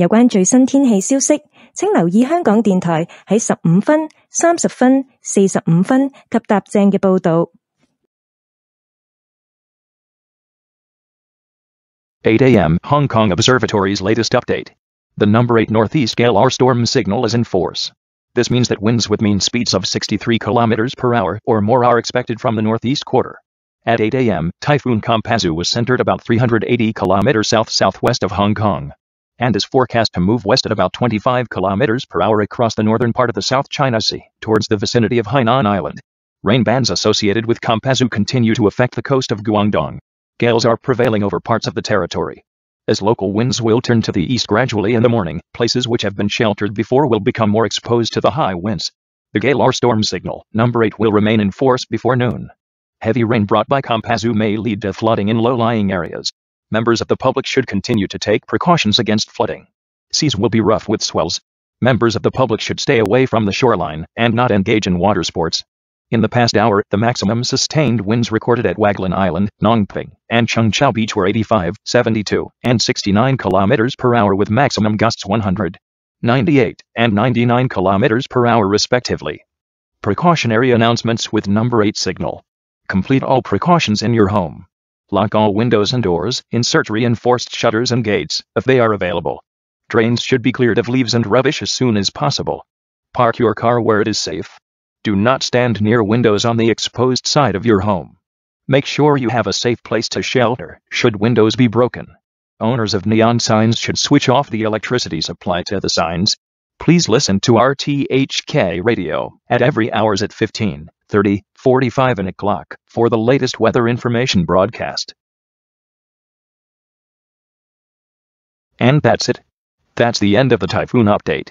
8 a.m. Hong Kong Observatory's latest update. The number 8 northeast gale or storm signal is in force. This means that winds with mean speeds of 63 kilometers per hour or more are expected from the northeast quarter. At 8 a.m., Typhoon Kompasu was centered about 380 kilometers south-southwest of Hong Kong and is forecast to move west at about 25 kilometers per hour across the northern part of the South China Sea, towards the vicinity of Hainan Island. Rain bands associated with Kampazu continue to affect the coast of Guangdong. Gales are prevailing over parts of the territory. As local winds will turn to the east gradually in the morning, places which have been sheltered before will become more exposed to the high winds. The gale or storm signal, number 8 will remain in force before noon. Heavy rain brought by Kampazu may lead to flooding in low-lying areas members of the public should continue to take precautions against flooding. Seas will be rough with swells. Members of the public should stay away from the shoreline and not engage in water sports. In the past hour, the maximum sustained winds recorded at Waglan Island, Nongping, and Chungchou Beach were 85, 72, and 69 km per hour with maximum gusts 100, 98, and 99 km per hour respectively. Precautionary announcements with number 8 signal. Complete all precautions in your home. Lock all windows and doors, insert reinforced shutters and gates, if they are available. Drains should be cleared of leaves and rubbish as soon as possible. Park your car where it is safe. Do not stand near windows on the exposed side of your home. Make sure you have a safe place to shelter, should windows be broken. Owners of neon signs should switch off the electricity supply to the signs. Please listen to RTHK radio at every hours at 15, 30, 45 and o'clock for the latest weather information broadcast. And that's it. That's the end of the typhoon update.